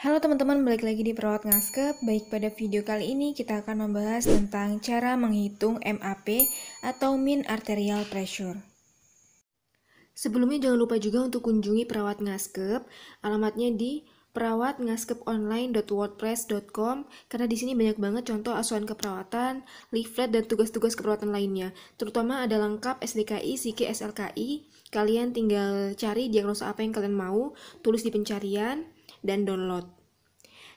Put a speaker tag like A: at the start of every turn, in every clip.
A: Halo teman-teman, balik lagi di Perawat Ngaskep. Baik pada video kali ini kita akan membahas tentang cara menghitung MAP atau mean arterial pressure. Sebelumnya jangan lupa juga untuk kunjungi Perawat Ngaskep, alamatnya di perawatngaskeponline.wordpress.com karena di sini banyak banget contoh asuhan keperawatan, leaflet dan tugas-tugas keperawatan lainnya. Terutama ada lengkap SDKI, SIK, SLKI. Kalian tinggal cari diagnosa apa yang kalian mau, tulis di pencarian, dan download.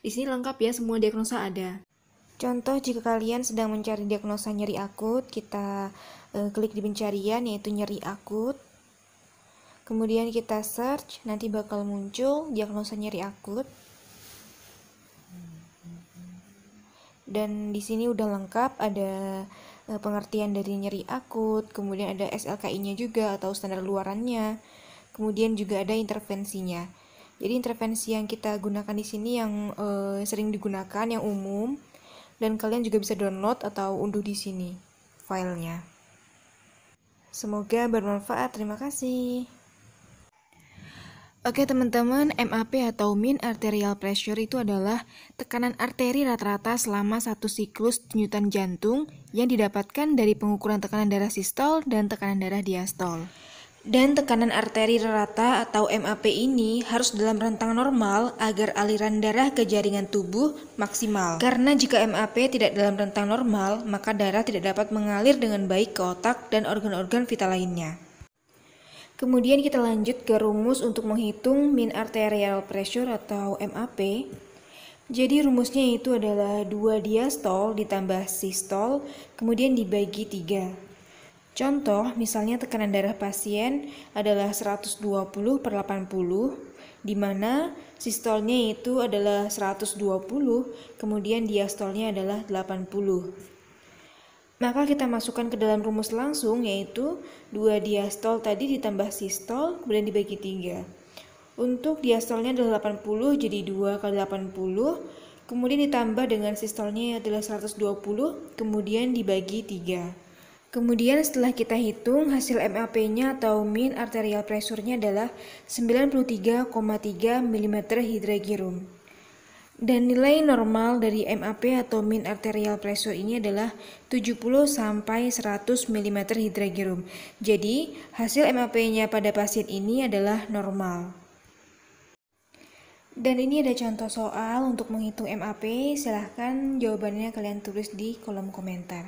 A: Di sini lengkap ya semua diagnosa ada. Contoh jika kalian sedang mencari diagnosa nyeri akut, kita e, klik di pencarian yaitu nyeri akut. Kemudian kita search, nanti bakal muncul diagnosa nyeri akut. Dan di sini udah lengkap ada e, pengertian dari nyeri akut, kemudian ada SLKI-nya juga atau standar luarannya. Kemudian juga ada intervensinya. Jadi intervensi yang kita gunakan di sini yang uh, sering digunakan yang umum dan kalian juga bisa download atau unduh di sini filenya. Semoga bermanfaat. Terima kasih. Oke teman-teman, MAP atau mean arterial pressure itu adalah tekanan arteri rata-rata selama satu siklus denyutan jantung yang didapatkan dari pengukuran tekanan darah sistol dan tekanan darah diastol. Dan tekanan arteri rata atau MAP ini harus dalam rentang normal agar aliran darah ke jaringan tubuh maksimal. Karena jika MAP tidak dalam rentang normal, maka darah tidak dapat mengalir dengan baik ke otak dan organ-organ vital lainnya. Kemudian kita lanjut ke rumus untuk menghitung min arterial pressure atau MAP. Jadi rumusnya itu adalah 2 diastol ditambah sistol, kemudian dibagi 3. Contoh, misalnya tekanan darah pasien adalah 120 per 80, di mana sistolnya itu adalah 120, kemudian diastolnya adalah 80. Maka kita masukkan ke dalam rumus langsung yaitu 2 diastol tadi ditambah sistol kemudian dibagi 3. Untuk diastolnya adalah 80 jadi 2 kali 80, kemudian ditambah dengan sistolnya adalah 120, kemudian dibagi 3. Kemudian setelah kita hitung hasil MAP-nya atau mean arterial pressure-nya adalah 93,3 mm hidragirum. Dan nilai normal dari MAP atau mean arterial pressure ini adalah 70 sampai 100 mm hidragirum. Jadi, hasil MAP-nya pada pasien ini adalah normal. Dan ini ada contoh soal untuk menghitung MAP, silahkan jawabannya kalian tulis di kolom komentar.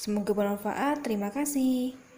A: Semoga bermanfaat. Terima kasih.